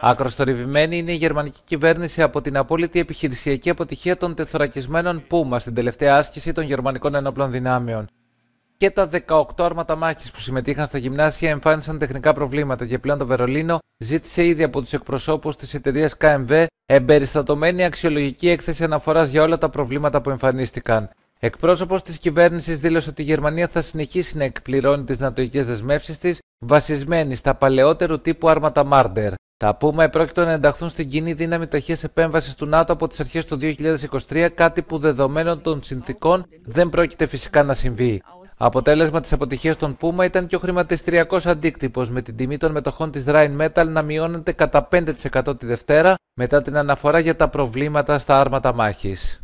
Ακροστορυβημένη είναι η γερμανική κυβέρνηση από την απόλυτη επιχειρησιακή αποτυχία των τεθωρακισμένων Πούμα στην τελευταία άσκηση των γερμανικών ενόπλων δυνάμεων. Και τα 18 άρματα μάχης που συμμετείχαν στα γυμνάσια εμφάνισαν τεχνικά προβλήματα και πλέον το Βερολίνο ζήτησε ήδη από τους εκπροσώπους της εταιρείας KMV εμπεριστατωμένη αξιολογική έκθεση αναφοράς για όλα τα προβλήματα που εμφανίστηκαν. Εκπρόσωπος της κυβέρνησης δήλωσε ότι η Γερμανία θα συνεχίσει να εκπληρώνει τις νατοικές δεσμεύσεις της βασισμένη στα παλαιότερου τύπου άρματα Μάρντερ. Τα Πούμα επρόκειτο να ενταχθούν στην κοινή δύναμη ταχείας επέμβασης του ΝΑΤΟ από τις αρχές του 2023, κάτι που δεδομένων των συνθήκων δεν πρόκειται φυσικά να συμβεί. Αποτέλεσμα της αποτυχίας των Πούμα ήταν και ο χρηματιστηριακός αντίκτυπος, με την τιμή των μετοχών της Rhine Metal να μειώνεται κατά 5% τη Δευτέρα μετά την αναφορά για τα προβλήματα στα άρματα μάχης.